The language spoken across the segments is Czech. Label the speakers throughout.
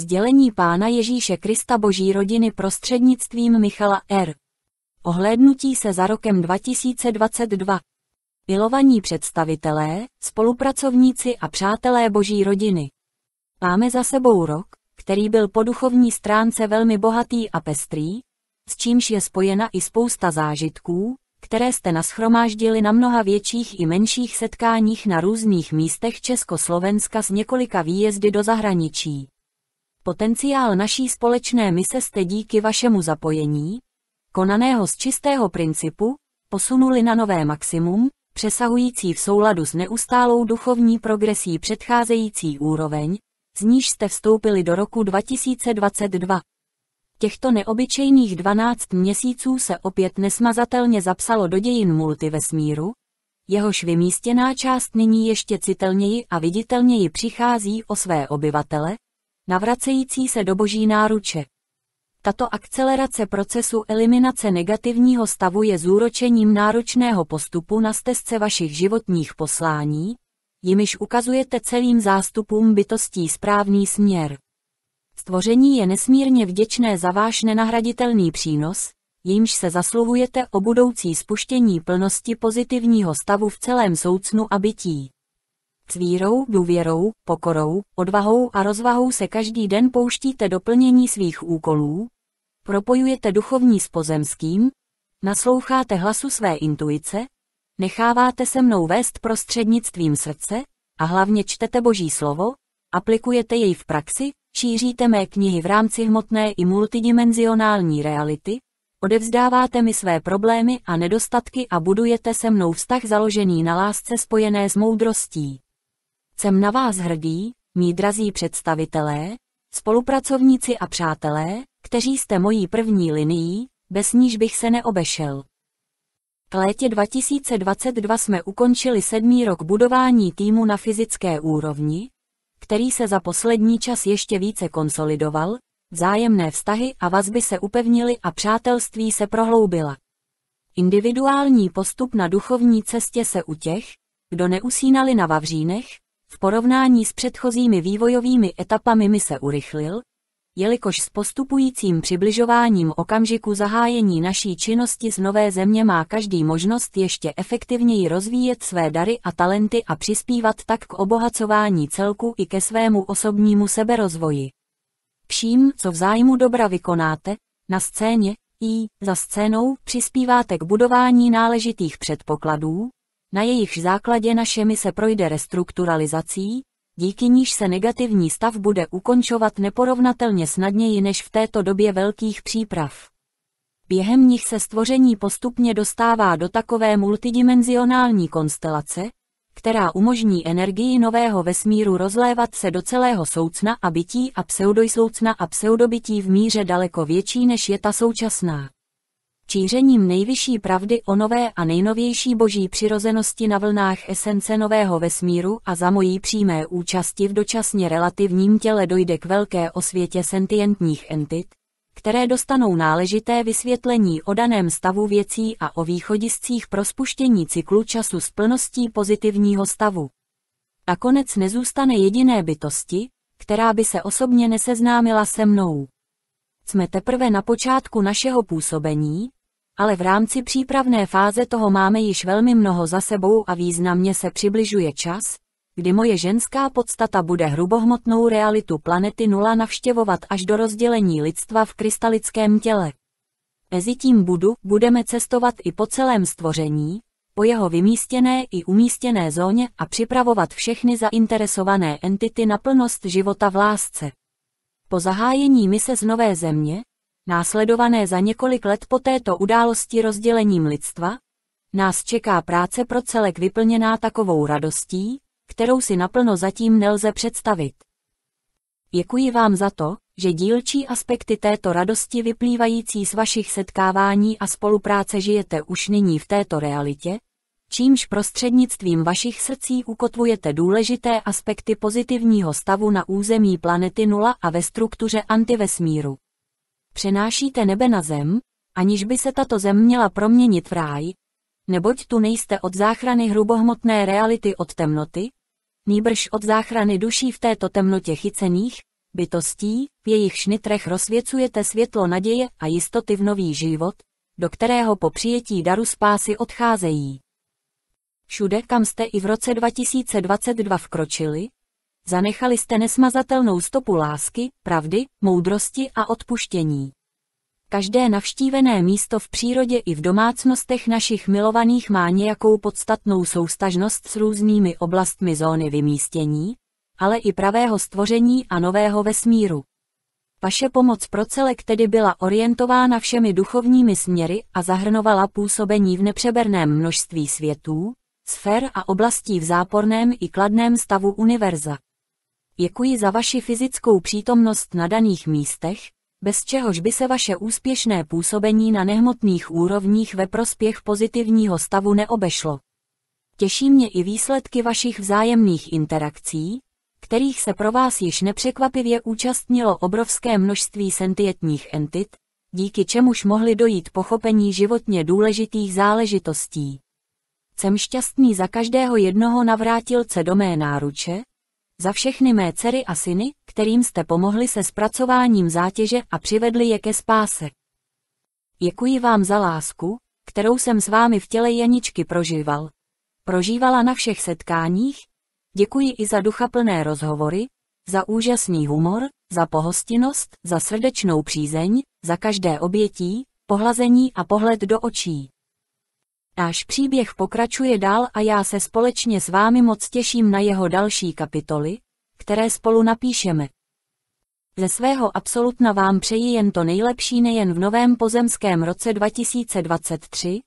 Speaker 1: Sdělení Pána Ježíše Krista Boží rodiny prostřednictvím Michala R. Ohlédnutí se za rokem 2022. Milovaní představitelé, spolupracovníci a přátelé Boží rodiny. Máme za sebou rok, který byl po duchovní stránce velmi bohatý a pestrý, s čímž je spojena i spousta zážitků, které jste nashromáždili na mnoha větších i menších setkáních na různých místech Československa s několika výjezdy do zahraničí. Potenciál naší společné mise jste díky vašemu zapojení, konaného z čistého principu, posunuli na nové maximum, přesahující v souladu s neustálou duchovní progresí předcházející úroveň, z níž jste vstoupili do roku 2022. Těchto neobyčejných 12 měsíců se opět nesmazatelně zapsalo do dějin multivesmíru, jehož vymístěná část nyní ještě citelněji a viditelněji přichází o své obyvatele, navracející se do boží náruče. Tato akcelerace procesu eliminace negativního stavu je zúročením náročného postupu na stezce vašich životních poslání, jimiž ukazujete celým zástupům bytostí správný směr. Stvoření je nesmírně vděčné za váš nenahraditelný přínos, jímž se zasluhujete o budoucí spuštění plnosti pozitivního stavu v celém soucnu a bytí. S vírou, důvěrou, pokorou, odvahou a rozvahou se každý den pouštíte do plnění svých úkolů, propojujete duchovní s pozemským, nasloucháte hlasu své intuice, necháváte se mnou vést prostřednictvím srdce a hlavně čtete Boží slovo, aplikujete jej v praxi, šíříte mé knihy v rámci hmotné i multidimenzionální reality, odevzdáváte mi své problémy a nedostatky a budujete se mnou vztah založený na lásce spojené s moudrostí. Jsem na vás hrdý, mý drazí představitelé, spolupracovníci a přátelé, kteří jste mojí první linií, bez níž bych se neobešel. K létě 2022 jsme ukončili sedmý rok budování týmu na fyzické úrovni, který se za poslední čas ještě více konsolidoval, vzájemné vztahy a vazby se upevnily a přátelství se prohloubila. Individuální postup na duchovní cestě se u těch, kdo neusínali na Vavřínech, v porovnání s předchozími vývojovými etapami mi se urychlil, jelikož s postupujícím přibližováním okamžiku zahájení naší činnosti z nové země má každý možnost ještě efektivněji rozvíjet své dary a talenty a přispívat tak k obohacování celku i ke svému osobnímu seberozvoji. Vším, co v zájmu dobra vykonáte, na scéně, i za scénou přispíváte k budování náležitých předpokladů, na jejichž základě naše mise projde restrukturalizací, díky níž se negativní stav bude ukončovat neporovnatelně snadněji než v této době velkých příprav. Během nich se stvoření postupně dostává do takové multidimenzionální konstelace, která umožní energii nového vesmíru rozlévat se do celého soucna a bytí a pseudojsoucna a pseudobytí v míře daleko větší než je ta současná štířením nejvyšší pravdy o nové a nejnovější boží přirozenosti na vlnách esence nového vesmíru a za mojí přímé účasti v dočasně relativním těle dojde k velké osvětě sentientních entit, které dostanou náležité vysvětlení o daném stavu věcí a o východiscích pro spuštění cyklu času s plností pozitivního stavu. A konec nezůstane jediné bytosti, která by se osobně neseznámila se mnou. Jsme teprve na počátku našeho působení, ale v rámci přípravné fáze toho máme již velmi mnoho za sebou a významně se přibližuje čas, kdy moje ženská podstata bude hrubohmotnou realitu planety nula navštěvovat až do rozdělení lidstva v krystalickém těle. Mezitím budu, budeme cestovat i po celém stvoření, po jeho vymístěné i umístěné zóně a připravovat všechny zainteresované entity na plnost života v lásce. Po zahájení mise z Nové země, následované za několik let po této události rozdělením lidstva, nás čeká práce pro celek vyplněná takovou radostí, kterou si naplno zatím nelze představit. Děkuji vám za to, že dílčí aspekty této radosti vyplývající z vašich setkávání a spolupráce žijete už nyní v této realitě, čímž prostřednictvím vašich srdcí ukotvujete důležité aspekty pozitivního stavu na území planety nula a ve struktuře antivesmíru. Přenášíte nebe na zem, aniž by se tato zem měla proměnit v ráj, neboť tu nejste od záchrany hrubohmotné reality od temnoty, nýbrž od záchrany duší v této temnotě chycených, bytostí, v jejich šnitrech rozsvěcujete světlo naděje a jistoty v nový život, do kterého po přijetí daru spásy odcházejí. Všude, kam jste i v roce 2022 vkročili, Zanechali jste nesmazatelnou stopu lásky, pravdy, moudrosti a odpuštění. Každé navštívené místo v přírodě i v domácnostech našich milovaných má nějakou podstatnou soustažnost s různými oblastmi zóny vymístění, ale i pravého stvoření a nového vesmíru. Vaše pomoc pro celek tedy byla orientována všemi duchovními směry a zahrnovala působení v nepřeberném množství světů, sfér a oblastí v záporném i kladném stavu univerza. Děkuji za vaši fyzickou přítomnost na daných místech, bez čehož by se vaše úspěšné působení na nehmotných úrovních ve prospěch pozitivního stavu neobešlo. Těší mě i výsledky vašich vzájemných interakcí, kterých se pro vás již nepřekvapivě účastnilo obrovské množství sentietních entit, díky čemuž mohli dojít pochopení životně důležitých záležitostí. Jsem šťastný za každého jednoho navrátilce do mé náruče, za všechny mé dcery a syny, kterým jste pomohli se zpracováním zátěže a přivedli je ke spáse. Děkuji vám za lásku, kterou jsem s vámi v těle Janičky prožíval. Prožívala na všech setkáních, děkuji i za duchaplné rozhovory, za úžasný humor, za pohostinnost, za srdečnou přízeň, za každé obětí, pohlazení a pohled do očí. Náš příběh pokračuje dál a já se společně s vámi moc těším na jeho další kapitoly, které spolu napíšeme. Ze svého absolutna vám přeji jen to nejlepší nejen v novém pozemském roce 2023,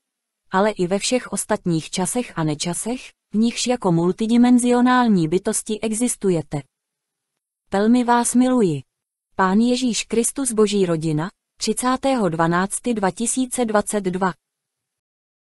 Speaker 1: ale i ve všech ostatních časech a nečasech, v nichž jako multidimenzionální bytosti existujete. Velmi vás miluji. Pán Ježíš Kristus Boží rodina, 30.12.2022